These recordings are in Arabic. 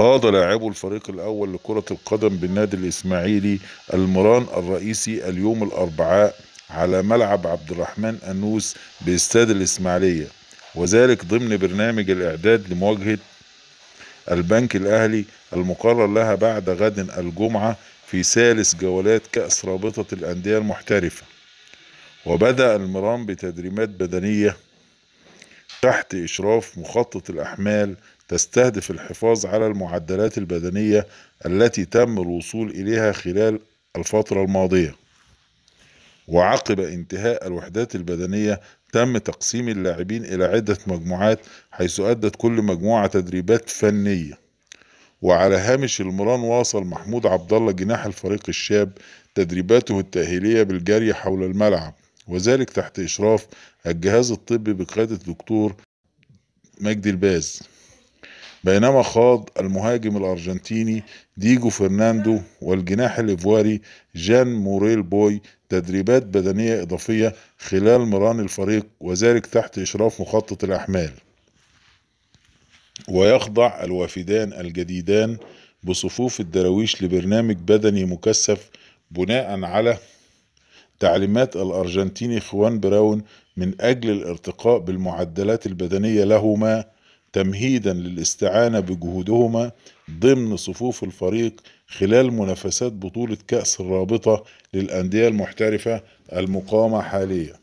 خاض لاعبو الفريق الأول لكرة القدم بالنادي الإسماعيلي المران الرئيسي اليوم الأربعاء على ملعب عبد الرحمن أنوس باستاد الإسماعيلية وذلك ضمن برنامج الإعداد لمواجهة البنك الأهلي المقرر لها بعد غد الجمعة في ثالث جولات كأس رابطة الأندية المحترفة وبدأ المران بتدريبات بدنية تحت إشراف مخطط الأحمال تستهدف الحفاظ على المعدلات البدنية التي تم الوصول إليها خلال الفترة الماضية وعقب انتهاء الوحدات البدنية تم تقسيم اللاعبين إلى عدة مجموعات حيث أدت كل مجموعة تدريبات فنية وعلى هامش المران واصل محمود عبد الله جناح الفريق الشاب تدريباته التأهيلية بالجري حول الملعب وذلك تحت إشراف الجهاز الطبي بقيادة الدكتور مجدي الباز بينما خاض المهاجم الأرجنتيني ديجو فرناندو والجناح الإيفواري جان موريل بوي تدريبات بدنية إضافية خلال مران الفريق وذلك تحت إشراف مخطط الأحمال ويخضع الوافدان الجديدان بصفوف الدراويش لبرنامج بدني مكثف بناء على تعليمات الأرجنتيني خوان براون من أجل الارتقاء بالمعدلات البدنية لهما تمهيدا للاستعانة بجهودهما ضمن صفوف الفريق خلال منافسات بطولة كأس الرابطة للأندية المحترفة المقامة حاليا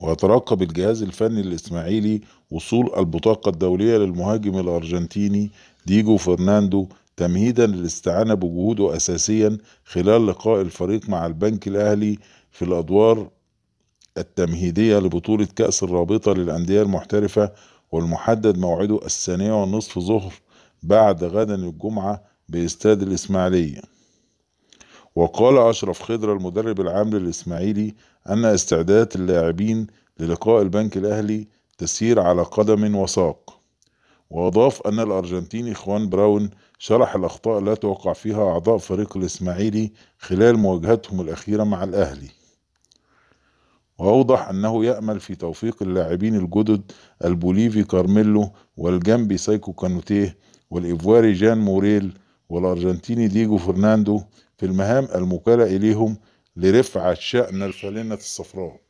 ويترقب الجهاز الفني الإسماعيلي وصول البطاقة الدولية للمهاجم الأرجنتيني ديجو فرناندو تمهيدا للاستعانة بجهوده أساسيا خلال لقاء الفريق مع البنك الأهلي في الأدوار التمهيدية لبطولة كأس الرابطة للأندية المحترفة والمحدد موعده الثانية والنصف ظهر بعد غدا الجمعة باستاد الإسماعيلية وقال أشرف خضر المدرب العام للإسماعيلي أن استعداد اللاعبين للقاء البنك الأهلي تسير على قدم وساق وأضاف أن الأرجنتيني خوان براون شرح الأخطاء التي وقع فيها أعضاء فريق الإسماعيلي خلال مواجهتهم الأخيرة مع الأهلي وأوضح أنه يأمل في توفيق اللاعبين الجدد البوليفي كارميلو والجنبي سايكو كانوتيه والإيفواري جان موريل والأرجنتيني ديجو فرناندو في المهام المكالة إليهم لرفعة شأن الفالنة الصفراء